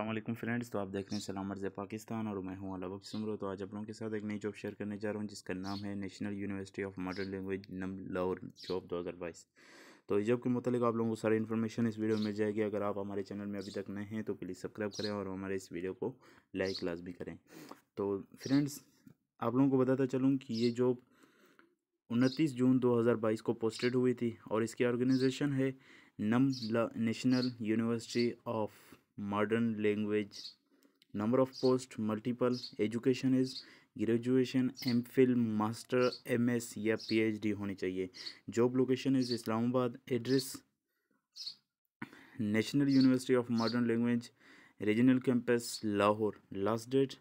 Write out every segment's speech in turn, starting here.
अल्लाम फ्रेंड्स तो आप देख रहे हैं सलाम अर्ज़ पाकिस्तान और मैं हूँ अलाबक सुमरो तो आज आप लोगों के साथ एक नई जॉब शेयर करने जा रहा हूँ जिसका नाम है National University of Modern Language नम लाहौर जॉब बाईस तो इस जॉब के मतलब आप लोगों को सारी इन्फॉर्मेशन इस वीडियो में मिल जाएगी अगर आप हमारे चैनल में अभी तक नए हैं तो प्लीज़ सब्सक्राइब करें और हमारे इस वीडियो को लाइक भी करें तो फ्रेंड्स आप लोगों को बताता चलूँ कि ये जॉब उनतीस जून बाईस को पोस्टेड हुई थी और इसकी ऑर्गेनाइजेशन है नम National University of modern language number of post multiple education is graduation M Phil master M S या पी एच डी होनी चाहिए job location is Islamabad address National University of Modern Language regional campus Lahore last date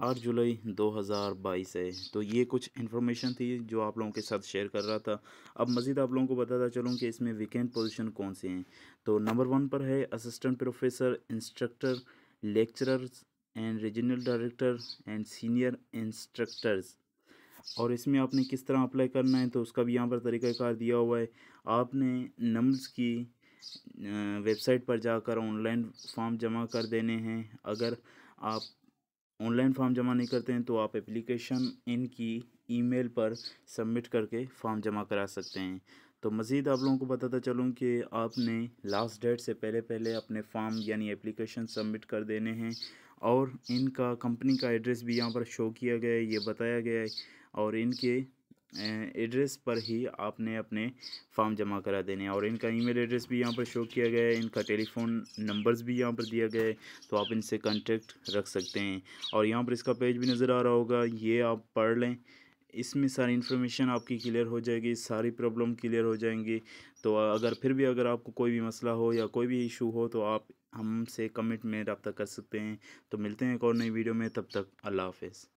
आठ जुलाई 2022 है तो ये कुछ information थी जो आप लोगों के साथ शेयर कर रहा था अब मज़ीद आप लोगों को बताता चलूँ कि इसमें वीकेंड पोजीशन कौन से हैं तो नंबर वन पर है assistant professor instructor lecturers and regional director and senior instructors और इसमें आपने किस तरह अप्लाई करना है तो उसका भी यहाँ पर तरीक़ाकार दिया हुआ है आपने नम्स की वेबसाइट पर जाकर ऑनलाइन फॉर्म जमा कर देने हैं अगर आप ऑनलाइन फॉर्म जमा नहीं करते हैं तो आप एप्लीकेशन इनकी ईमेल पर सबमिट करके फॉर्म जमा करा सकते हैं तो मज़ीद आप लोगों को बताता चलूँ कि आपने लास्ट डेट से पहले पहले अपने फॉर्म यानी एप्लीकेशन सबमिट कर देने हैं और इनका कंपनी का एड्रेस भी यहाँ पर शो किया गया है ये बताया गया है और इनके एड्रेस पर ही आपने अपने फॉर्म जमा करा देने हैं और इनका ईमेल एड्रेस भी यहाँ पर शो किया गया है इनका टेलीफोन नंबर्स भी यहाँ पर दिया गया है तो आप इनसे कांटेक्ट रख सकते हैं और यहाँ पर इसका पेज भी नज़र आ रहा होगा ये आप पढ़ लें इसमें सारी इन्फॉर्मेशन आपकी क्लियर हो जाएगी सारी प्रॉब्लम क्लियर हो जाएंगी तो अगर फिर भी अगर आपको कोई भी मसला हो या कोई भी इशू हो तो आप हमसे कमिट में रबता कर सकते हैं तो मिलते हैं एक और नई वीडियो में तब तक अल्लाह हाफिज़